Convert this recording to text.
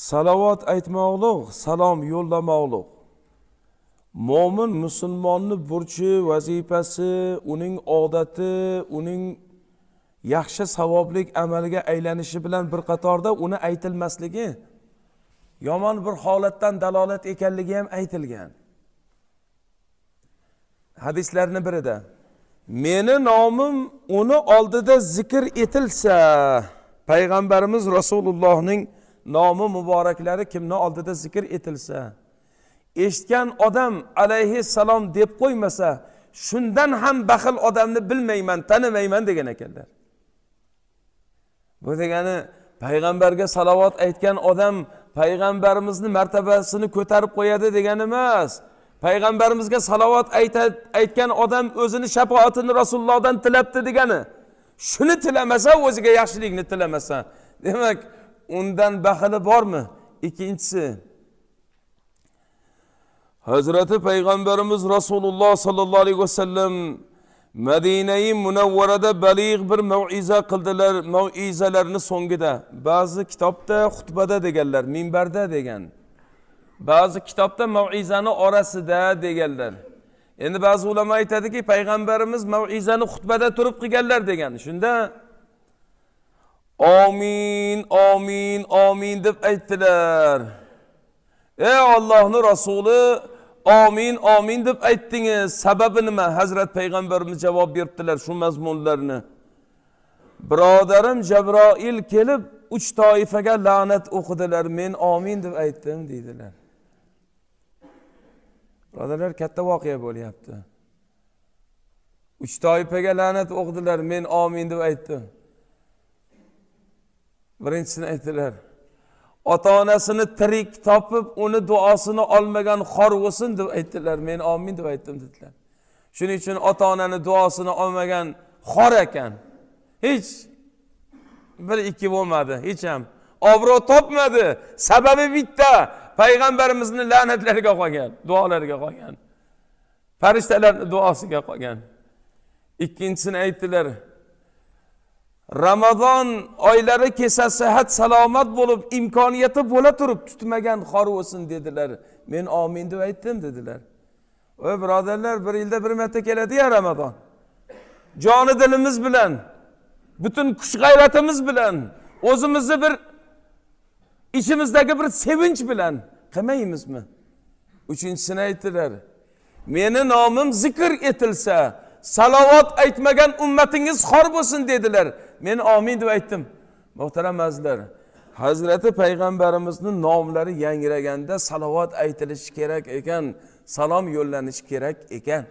salovat aytmoqliq salom yo'llamoqliq mo'min musulmonni burchi vazifasi uning odati uning yaxshi savoblik amalga aylanishi bilan bir qatorda uni aytilmasligi yomon bir holatdan dalolat ekanligi ham aytilgan hadislarni birida meni nomim uni oldida zikr etilsa payg'ambarimiz rasulullohning nomi muboraklari kimni oldida zikr etilsa eshitgan odam alayhissalom deb qo'ymasa shundan ham baxil odamni bilmayman tanimayman degan ekanlar bu degani payg'ambarga salovat aytgan odam payg'ambarimizni martabasini ko'tarib qo'yadi degani emas payg'ambarimizga salovat aytgan odam o'zini shafoatini rasulullohdan tilabdi degani shuni tilamasa o'ziga yaxshilikni tilamasa demak undan baxili bormi ikkinchisi hazrati payg'ambarimiz rasululloh sollallohu alayhi vasallam madinai munavvarada baliq bir maiza qildilar maizalarni so'ngida ba'zi kitobda xutbada deganlar minbarda degan ba'zi kitobda maizani orasida deganlar endi ba'zi ulamo aytadiki payg'ambarimiz maizani xutbada turib qilganlar degan shunda Amin, amin, amin deb aytdilar ey ollohni rasuli amin, amin deb aytdingiz sababi nima hazrat payg'ambarimiz javob beribdilar shu mazmunlarni birodarim jabroil kelib uch toifaga la'nat o'qidilar men amin deb aytdim dedilar. birodarlar katta voqea bo'lyapti uch toifaga la'nat o'qidilar men amin deb aytdim birinchisini aytdilar ota onasini tirik topib uni duosini olmagan xor bo'lsin deb aytdilar men omin deb aytdim dedilar shuning uchun ota onani duosini olmagan xor ekan hech bir ikki bo'lmadi hech ham obro' topmadi sababi bitta payg'ambarimizni la'natlariga qolgan duolariga qolgan farishtalarni duosiga qolgan ikkinchisini aytdilar ramazon oylari kelsa sihat salomat bo'lib imkoniyati bo'la turib tutmagan xor bo'lsin dedilar men omin deb aytdim dedilar voy birodarlar bir yilda bir marta keladiya ramazon joni dilimiz bilan butun kuch g'ayratimiz bilan o'zimizni bir ichimizdagi bir sevinch bilan qilmaymizmi uchinchisini aytdilar meni nomim zikr etilsa salovat aytmagan ummatingiz xor bo'lsin dedilar men omin deb aytdim muhtaram azizlar hazrati payg'ambarimizni nomlari yangraganda salovat aytilishi kerak ekan salom yo'llanishi kerak ekan